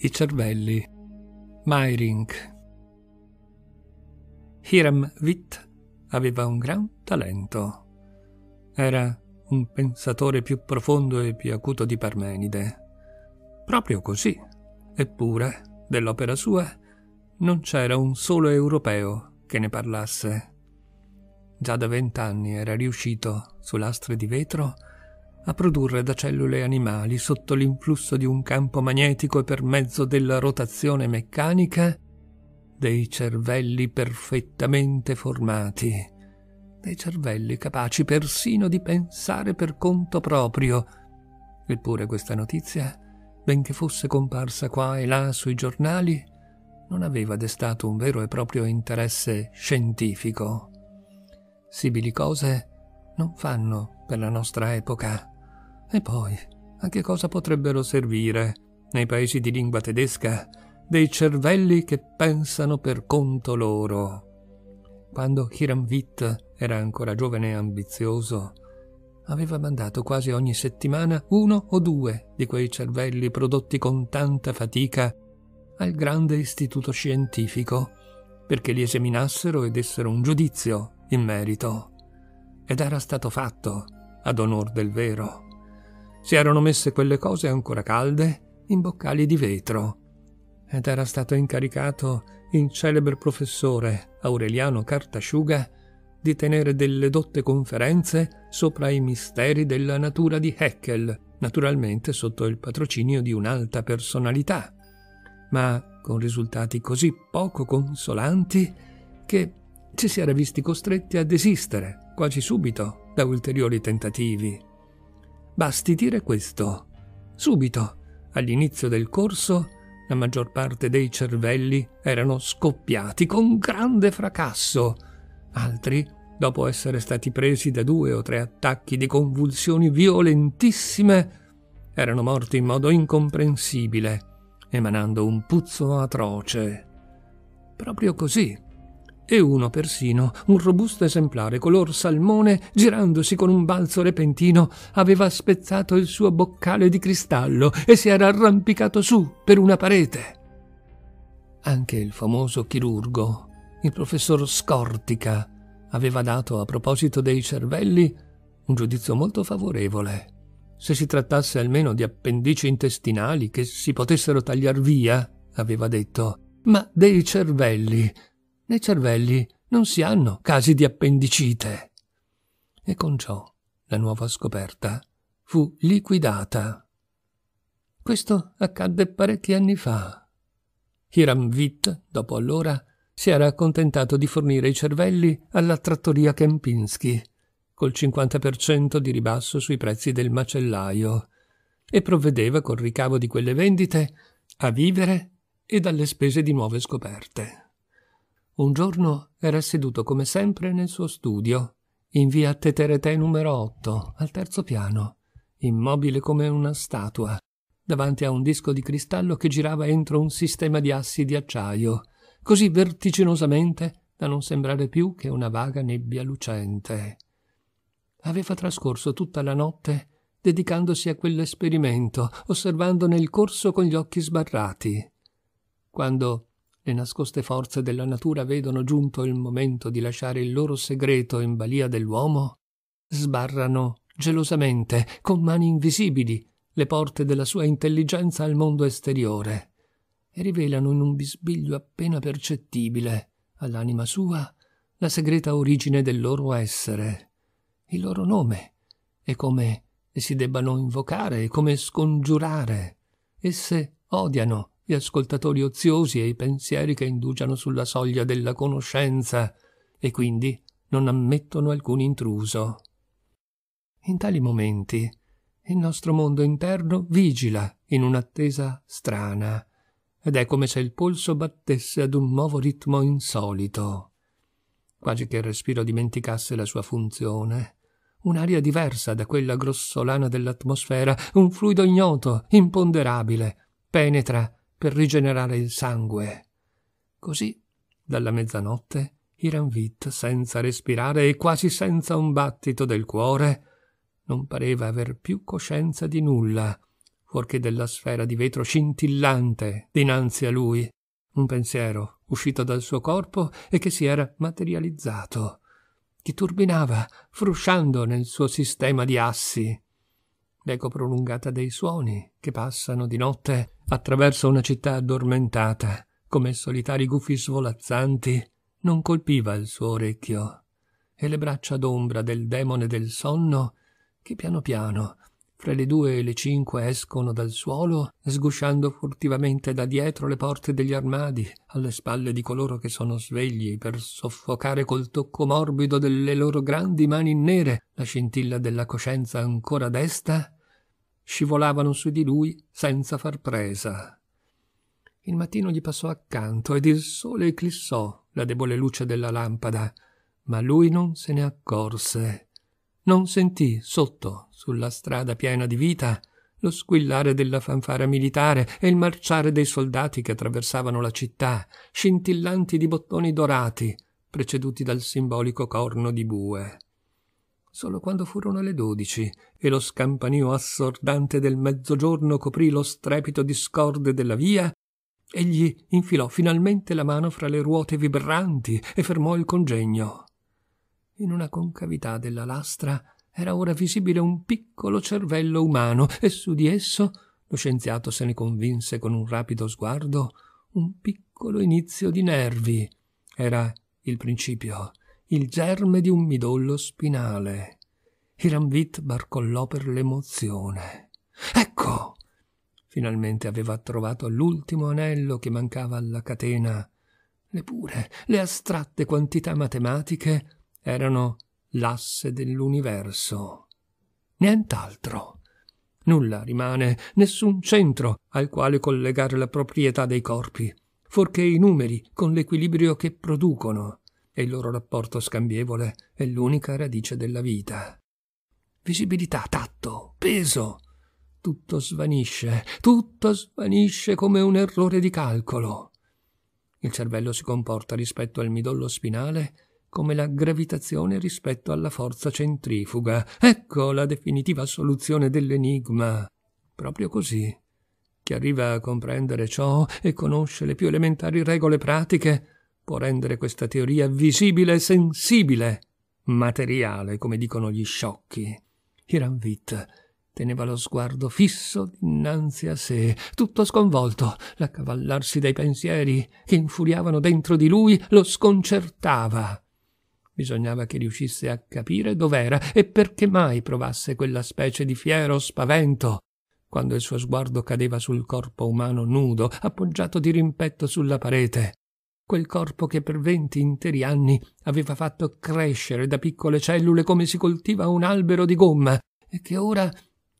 i cervelli. Myrink. Hiram Witt aveva un gran talento. Era un pensatore più profondo e più acuto di Parmenide. Proprio così. Eppure, dell'opera sua, non c'era un solo europeo che ne parlasse. Già da vent'anni era riuscito, su lastre di vetro, a produrre da cellule animali sotto l'influsso di un campo magnetico e per mezzo della rotazione meccanica dei cervelli perfettamente formati, dei cervelli capaci persino di pensare per conto proprio. Eppure questa notizia, benché fosse comparsa qua e là sui giornali, non aveva destato un vero e proprio interesse scientifico. Sibili cose non fanno per la nostra epoca. E poi, a che cosa potrebbero servire, nei paesi di lingua tedesca, dei cervelli che pensano per conto loro? Quando Hiram Witt era ancora giovane e ambizioso, aveva mandato quasi ogni settimana uno o due di quei cervelli prodotti con tanta fatica al grande istituto scientifico perché li esaminassero e dessero un giudizio in merito. Ed era stato fatto, ad onor del vero. Si erano messe quelle cose ancora calde in boccali di vetro ed era stato incaricato il celebre professore Aureliano Cartasciuga di tenere delle dotte conferenze sopra i misteri della natura di Heckel, naturalmente sotto il patrocinio di un'alta personalità, ma con risultati così poco consolanti che ci si era visti costretti a desistere quasi subito da ulteriori tentativi. Basti dire questo. Subito, all'inizio del corso, la maggior parte dei cervelli erano scoppiati con grande fracasso. Altri, dopo essere stati presi da due o tre attacchi di convulsioni violentissime, erano morti in modo incomprensibile, emanando un puzzo atroce. Proprio così, e uno persino, un robusto esemplare color salmone, girandosi con un balzo repentino, aveva spezzato il suo boccale di cristallo e si era arrampicato su per una parete. Anche il famoso chirurgo, il professor Scortica, aveva dato a proposito dei cervelli un giudizio molto favorevole. Se si trattasse almeno di appendici intestinali che si potessero tagliar via, aveva detto, ma dei cervelli nei cervelli non si hanno casi di appendicite. E con ciò la nuova scoperta fu liquidata. Questo accadde parecchi anni fa. Hiram Witt, dopo allora, si era accontentato di fornire i cervelli alla trattoria Kempinski, col 50% di ribasso sui prezzi del macellaio, e provvedeva col ricavo di quelle vendite a vivere e dalle spese di nuove scoperte. Un giorno era seduto come sempre nel suo studio, in via Teterete numero 8, al terzo piano, immobile come una statua, davanti a un disco di cristallo che girava entro un sistema di assi di acciaio, così vertiginosamente da non sembrare più che una vaga nebbia lucente. Aveva trascorso tutta la notte dedicandosi a quell'esperimento, osservandone il corso con gli occhi sbarrati. Quando le nascoste forze della natura vedono giunto il momento di lasciare il loro segreto in balia dell'uomo, sbarrano gelosamente, con mani invisibili, le porte della sua intelligenza al mondo esteriore e rivelano in un bisbiglio appena percettibile all'anima sua la segreta origine del loro essere, il loro nome e come si debbano invocare e come scongiurare. Esse odiano gli ascoltatori oziosi e i pensieri che indugiano sulla soglia della conoscenza e quindi non ammettono alcun intruso. In tali momenti il nostro mondo interno vigila in un'attesa strana ed è come se il polso battesse ad un nuovo ritmo insolito, quasi che il respiro dimenticasse la sua funzione un'aria diversa da quella grossolana dell'atmosfera, un fluido ignoto, imponderabile, penetra per rigenerare il sangue. Così, dalla mezzanotte, Hiranvit, senza respirare e quasi senza un battito del cuore, non pareva aver più coscienza di nulla, fuorché della sfera di vetro scintillante dinanzi a lui, un pensiero uscito dal suo corpo e che si era materializzato, che turbinava, frusciando nel suo sistema di assi, l'eco prolungata dei suoni che passano di notte attraverso una città addormentata, come solitari gufi svolazzanti, non colpiva il suo orecchio, e le braccia d'ombra del demone del sonno che piano piano, fra le due e le cinque escono dal suolo, sgusciando furtivamente da dietro le porte degli armadi, alle spalle di coloro che sono svegli, per soffocare col tocco morbido delle loro grandi mani nere la scintilla della coscienza ancora desta scivolavano su di lui senza far presa. Il mattino gli passò accanto ed il sole eclissò la debole luce della lampada, ma lui non se ne accorse. Non sentì sotto, sulla strada piena di vita, lo squillare della fanfara militare e il marciare dei soldati che attraversavano la città, scintillanti di bottoni dorati, preceduti dal simbolico corno di bue solo quando furono le dodici e lo scampanìo assordante del mezzogiorno coprì lo strepito discorde della via egli infilò finalmente la mano fra le ruote vibranti e fermò il congegno in una concavità della lastra era ora visibile un piccolo cervello umano e su di esso lo scienziato se ne convinse con un rapido sguardo un piccolo inizio di nervi era il principio il germe di un midollo spinale. Hiramvit barcollò per l'emozione. Ecco! Finalmente aveva trovato l'ultimo anello che mancava alla catena. Eppure le astratte quantità matematiche erano l'asse dell'universo. Nient'altro. Nulla rimane, nessun centro al quale collegare la proprietà dei corpi, forché i numeri con l'equilibrio che producono e il loro rapporto scambievole è l'unica radice della vita. Visibilità, tatto, peso. Tutto svanisce, tutto svanisce come un errore di calcolo. Il cervello si comporta rispetto al midollo spinale come la gravitazione rispetto alla forza centrifuga. Ecco la definitiva soluzione dell'enigma. Proprio così. Chi arriva a comprendere ciò e conosce le più elementari regole pratiche può rendere questa teoria visibile e sensibile, materiale, come dicono gli sciocchi. Hiranvit teneva lo sguardo fisso dinanzi a sé, tutto sconvolto, l'accavallarsi dei pensieri che infuriavano dentro di lui lo sconcertava. Bisognava che riuscisse a capire dov'era e perché mai provasse quella specie di fiero spavento quando il suo sguardo cadeva sul corpo umano nudo, appoggiato dirimpetto sulla parete quel corpo che per venti interi anni aveva fatto crescere da piccole cellule come si coltiva un albero di gomma e che ora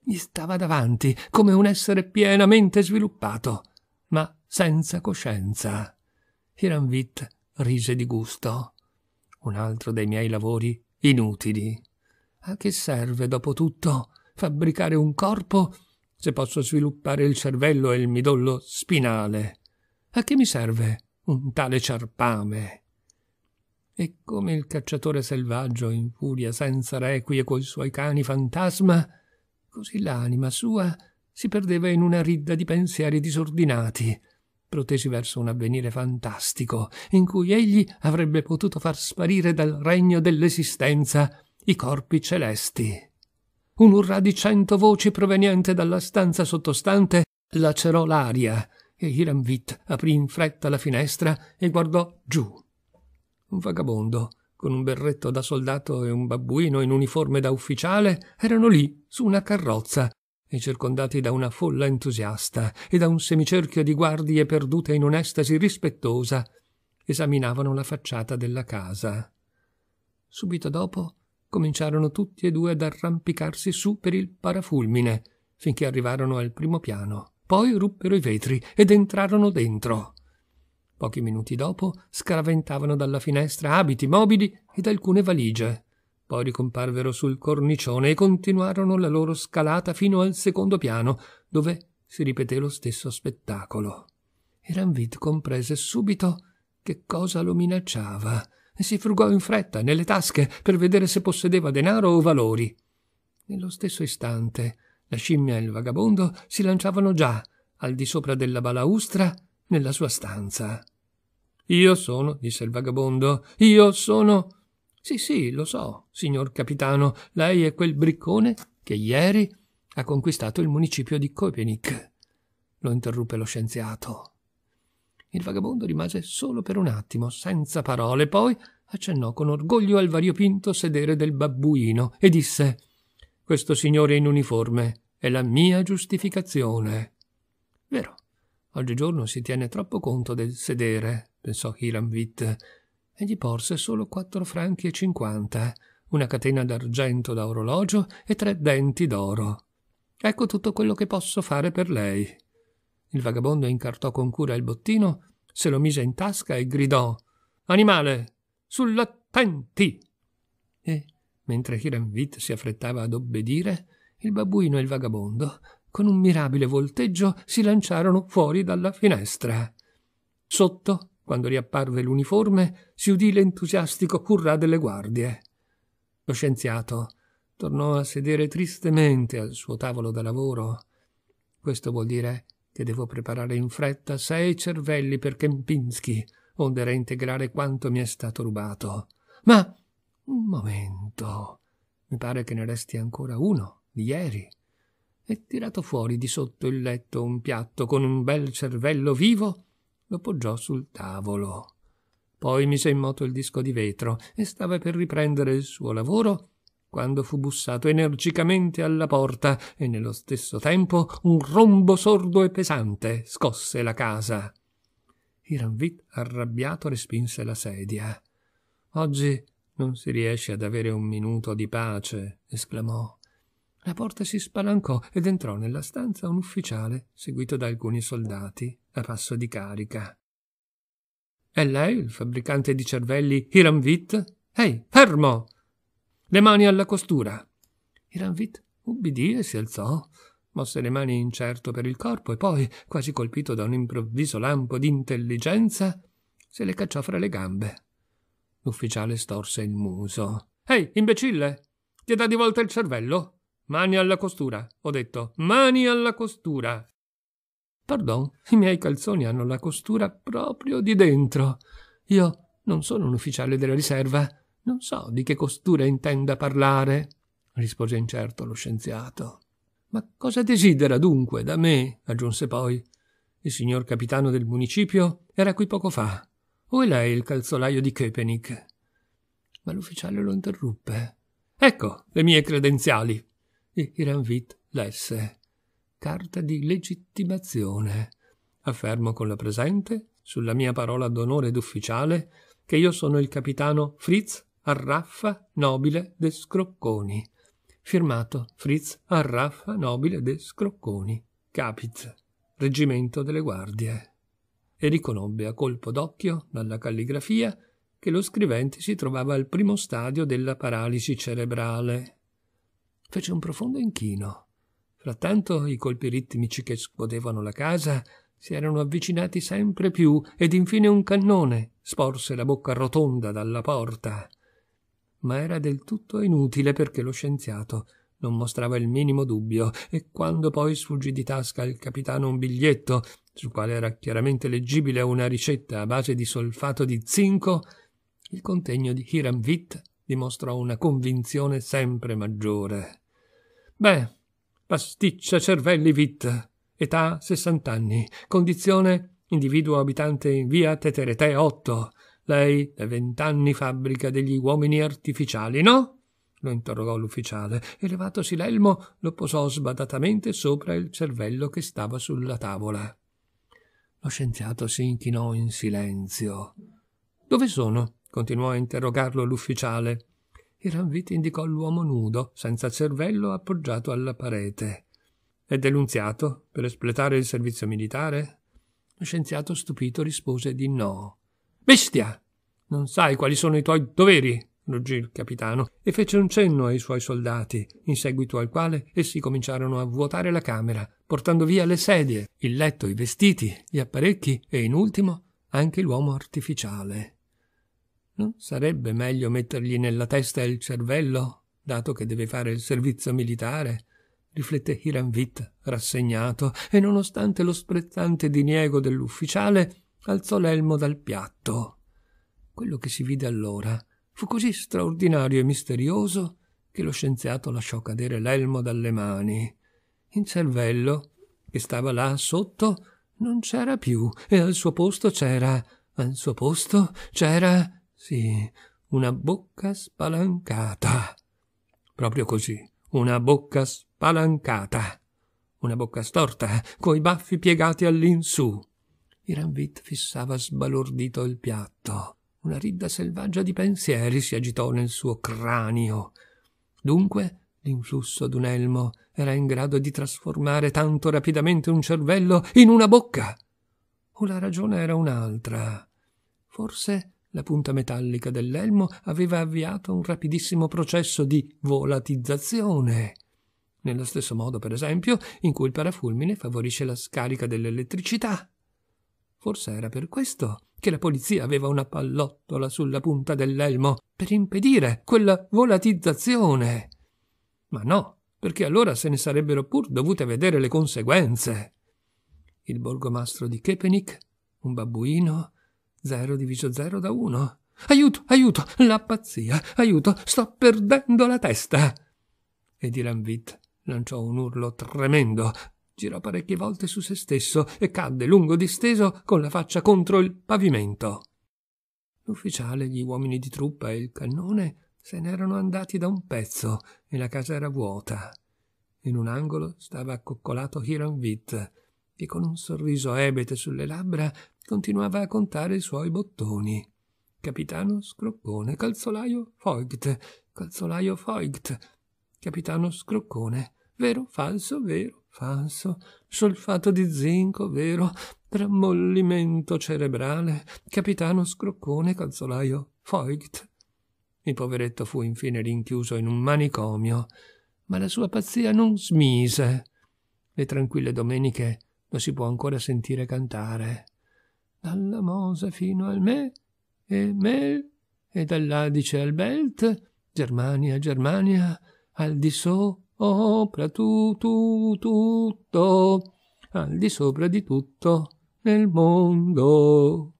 gli stava davanti come un essere pienamente sviluppato, ma senza coscienza. Hiranvit rise di gusto. Un altro dei miei lavori inutili. A che serve, dopo tutto, fabbricare un corpo se posso sviluppare il cervello e il midollo spinale? A che mi serve? un tale ciarpame. E come il cacciatore selvaggio in furia senza requie coi suoi cani fantasma, così l'anima sua si perdeva in una ridda di pensieri disordinati, protesi verso un avvenire fantastico, in cui egli avrebbe potuto far sparire dal regno dell'esistenza i corpi celesti. Un urrà di cento voci proveniente dalla stanza sottostante lacerò l'aria, e Hiramvit aprì in fretta la finestra e guardò giù. Un vagabondo, con un berretto da soldato e un babbuino in uniforme da ufficiale, erano lì, su una carrozza, e circondati da una folla entusiasta e da un semicerchio di guardie perdute in un'estasi rispettosa, esaminavano la facciata della casa. Subito dopo cominciarono tutti e due ad arrampicarsi su per il parafulmine, finché arrivarono al primo piano. Poi ruppero i vetri ed entrarono dentro. Pochi minuti dopo scaraventavano dalla finestra abiti, mobili ed alcune valigie. Poi ricomparvero sul cornicione e continuarono la loro scalata fino al secondo piano, dove si ripeté lo stesso spettacolo. Eranvid comprese subito che cosa lo minacciava e si frugò in fretta nelle tasche per vedere se possedeva denaro o valori. Nello stesso istante la scimmia e il vagabondo si lanciavano già al di sopra della balaustra nella sua stanza. Io sono, disse il vagabondo, io sono. Sì, sì, lo so, signor capitano, lei è quel briccone che ieri ha conquistato il municipio di Köpenick. Lo interruppe lo scienziato. Il vagabondo rimase solo per un attimo, senza parole, poi accennò con orgoglio al variopinto sedere del babbuino e disse questo signore in uniforme è la mia giustificazione. Vero, oggigiorno si tiene troppo conto del sedere, pensò Hiram Witt, e gli porse solo quattro franchi e cinquanta, una catena d'argento da orologio e tre denti d'oro. Ecco tutto quello che posso fare per lei. Il vagabondo incartò con cura il bottino, se lo mise in tasca e gridò Animale, sull'attenti! E Mentre Hiramvit si affrettava ad obbedire, il babbuino e il vagabondo, con un mirabile volteggio, si lanciarono fuori dalla finestra. Sotto, quando riapparve l'uniforme, si udì l'entusiastico currà delle guardie. Lo scienziato tornò a sedere tristemente al suo tavolo da lavoro. Questo vuol dire che devo preparare in fretta sei cervelli per Kempinski, onde reintegrare quanto mi è stato rubato. Ma un momento. Mi pare che ne resti ancora uno, di ieri. E tirato fuori di sotto il letto un piatto con un bel cervello vivo, lo poggiò sul tavolo. Poi mise in moto il disco di vetro e stava per riprendere il suo lavoro quando fu bussato energicamente alla porta e nello stesso tempo un rombo sordo e pesante scosse la casa. Iranvit arrabbiato respinse la sedia. Oggi non si riesce ad avere un minuto di pace, esclamò. La porta si spalancò ed entrò nella stanza un ufficiale, seguito da alcuni soldati, a passo di carica. È lei il fabbricante di cervelli Hiramvit? Ehi, fermo! Le mani alla costura! Hiramvit ubbidì e si alzò, mosse le mani incerto per il corpo e poi, quasi colpito da un improvviso lampo di intelligenza, se le cacciò fra le gambe. L'ufficiale storse il muso. Ehi, imbecille! Ti dà di volta il cervello? Mani alla costura, ho detto. Mani alla costura! Pardon, i miei calzoni hanno la costura proprio di dentro. Io non sono un ufficiale della riserva. Non so di che costura intenda parlare, rispose incerto lo scienziato. Ma cosa desidera dunque da me? aggiunse poi. Il signor capitano del municipio era qui poco fa. O è lei il calzolaio di Köpenick? Ma l'ufficiale lo interruppe. Ecco le mie credenziali. Iranvit lesse. Carta di legittimazione. Affermo con la presente, sulla mia parola d'onore d'ufficiale, che io sono il capitano Fritz Arraffa Nobile de Scrocconi. Firmato Fritz Arraffa Nobile de Scrocconi, Capit, Reggimento delle Guardie e riconobbe a colpo d'occhio, dalla calligrafia, che lo scrivente si trovava al primo stadio della paralisi cerebrale. Fece un profondo inchino. Frattanto i colpi ritmici che scuotevano la casa si erano avvicinati sempre più ed infine un cannone sporse la bocca rotonda dalla porta. Ma era del tutto inutile perché lo scienziato non mostrava il minimo dubbio e quando poi sfuggì di tasca al capitano un biglietto sul quale era chiaramente leggibile una ricetta a base di solfato di zinco, il contegno di Hiram Witt dimostrò una convinzione sempre maggiore. Beh, pasticcia cervelli Witt, età 60 anni, condizione individuo abitante in via Teterete 8. Lei da vent'anni fabbrica degli uomini artificiali, no? lo interrogò l'ufficiale e levatosi l'elmo lo posò sbadatamente sopra il cervello che stava sulla tavola. Lo scienziato si inchinò in silenzio. Dove sono? continuò a interrogarlo l'ufficiale. Il Ranvit indicò l'uomo nudo, senza cervello, appoggiato alla parete. È denunziato per espletare il servizio militare? Lo scienziato stupito rispose di no. Bestia! Non sai quali sono i tuoi doveri? ruggì il capitano e fece un cenno ai suoi soldati, in seguito al quale essi cominciarono a vuotare la camera, portando via le sedie, il letto, i vestiti, gli apparecchi e in ultimo anche l'uomo artificiale. Non sarebbe meglio mettergli nella testa il cervello, dato che deve fare il servizio militare? riflette Hiranvit, rassegnato, e nonostante lo sprezzante diniego dell'ufficiale, alzò l'elmo dal piatto. Quello che si vide allora Fu così straordinario e misterioso che lo scienziato lasciò cadere l'elmo dalle mani. In cervello, che stava là sotto, non c'era più, e al suo posto c'era, al suo posto c'era, sì, una bocca spalancata. Proprio così, una bocca spalancata. Una bocca storta, coi baffi piegati all'insù. Iranvit fissava sbalordito il piatto. Una ridda selvaggia di pensieri si agitò nel suo cranio. Dunque, l'influsso d'un elmo era in grado di trasformare tanto rapidamente un cervello in una bocca. O la ragione era un'altra. Forse la punta metallica dell'elmo aveva avviato un rapidissimo processo di volatizzazione. Nello stesso modo, per esempio, in cui il parafulmine favorisce la scarica dell'elettricità. Forse era per questo che la polizia aveva una pallottola sulla punta dell'elmo, per impedire quella volatizzazione. Ma no, perché allora se ne sarebbero pur dovute vedere le conseguenze. Il borgomastro di Kepenick, un babbuino, 0 diviso 0 da 1. Aiuto, aiuto, la pazzia, aiuto, sto perdendo la testa. E Dylan Witt lanciò un urlo tremendo, girò parecchie volte su se stesso e cadde lungo disteso con la faccia contro il pavimento. L'ufficiale, gli uomini di truppa e il cannone se n'erano andati da un pezzo e la casa era vuota. In un angolo stava accoccolato Hiram Hiranvit, che con un sorriso ebete sulle labbra continuava a contare i suoi bottoni. Capitano Scroccone, calzolaio Voigt, calzolaio Voigt, capitano Scroccone vero, falso, vero, falso, solfato di zinco, vero, tramollimento cerebrale, capitano scroccone, calzolaio, Feucht. Il poveretto fu infine rinchiuso in un manicomio, ma la sua pazzia non smise. Le tranquille domeniche lo si può ancora sentire cantare. Dalla Mose fino al Me, e Mel, e dall'Adice al Belt, Germania, Germania, al di so opera tu, tu, tutto, al di sopra di tutto nel mondo.